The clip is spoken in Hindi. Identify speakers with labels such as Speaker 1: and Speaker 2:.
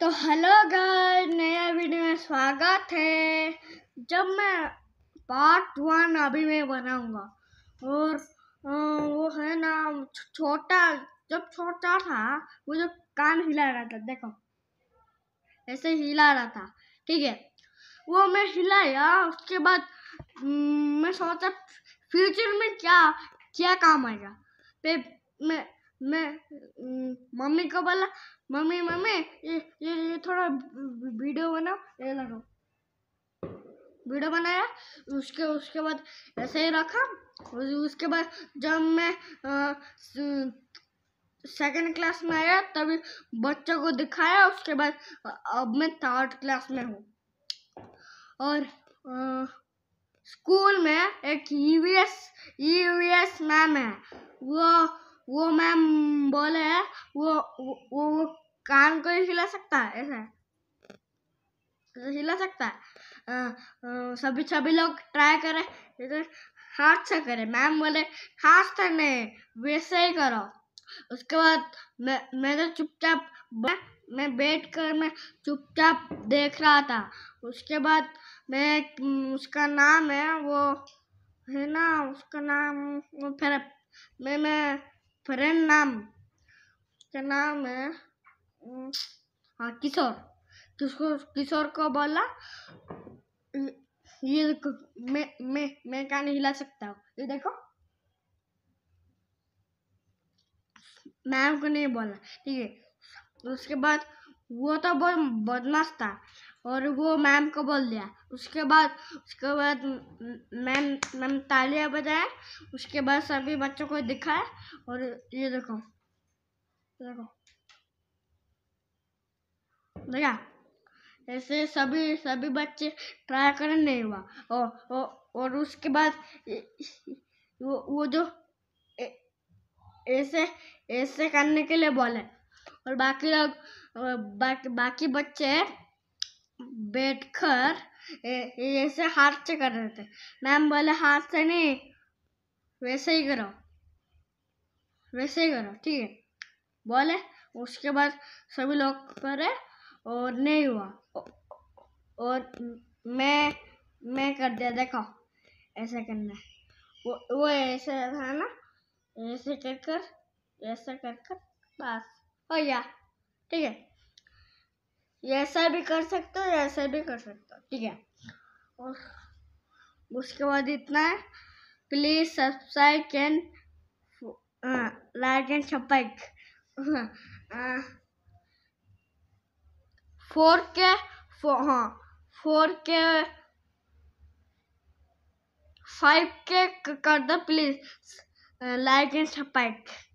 Speaker 1: तो हेलो गाइस नया वीडियो में स्वागत है जब मैं पार्ट वन अभी मैं बनाऊंगा और वो है ना छोटा जब छोटा था वो जब कान हिला रहा था देखो ऐसे हिला रहा था ठीक है वो मैं हिलाया उसके बाद मैं सोचा फ्यूचर में क्या क्या काम आएगा पे मैं मैं मम्मी को बोला मम्मी मम्मी पर वीडियो बना ये लगा वीडियो बनाया उसके उसके बाद ऐसे ही रखा उसके बाद जब मैं सेकंड क्लास में आया तभी बच्चों को दिखाया उसके बाद अब मैं थर्ड क्लास में हूँ और आ, स्कूल में एक ईवीएस ईवीएस मैम है वो वो मैम बोले है वो, वो, वो कान को ही खिला सकता है ऐसा तो हिला सकता है आ, आ, सभी सभी लोग ट्राई करें इधर हाथ से करें मैम बोले हाथ से नहीं वैसे ही करो उसके बाद मैं मैं तो चुपचाप मैं बैठ कर मैं चुपचाप देख रहा था उसके बाद मैं उसका नाम है वो है ना उसका नाम वो फिर मैं मैं फ्रेंड नाम उसका नाम है हाँ किशोर किशोर किशोर को बोला ये देखो मैं मैं मैं क्या नहीं हिला सकता हूँ ये देखो मैम को नहीं बोला ठीक है उसके बाद वो तो बहुत बदमाश था और वो मैम को बोल दिया उसके बाद उसके बाद मैम मैम तालियां बजाया उसके बाद सभी बच्चों को दिखाया और ये देखो देखो देखा ऐसे सभी सभी बच्चे ट्राई करें नहीं हुआ और और, और उसके बाद वो वो जो ऐसे ऐसे करने के लिए बोले और बाकी लोग बाकी बाकी बच्चे बैठकर ऐसे हाथ से कर रहे थे मैम बोले हाथ से नहीं वैसे ही करो वैसे ही करो ठीक है बोले उसके बाद सभी लोग पर और नहीं हुआ और मैं मैं कर दिया देखो ऐसा करना है वो वो ऐसे था ना ऐसे कर कर ऐसा कर कर बस हो गया ठीक है ऐसा भी कर सकते हो ऐसा भी कर सकते हो ठीक है और उसके बाद इतना है please subscribe and like and subscribe फोर के फो, हाँ फोर के फाइव के कर दो प्लीज लाइक एंड सब्सक्राइब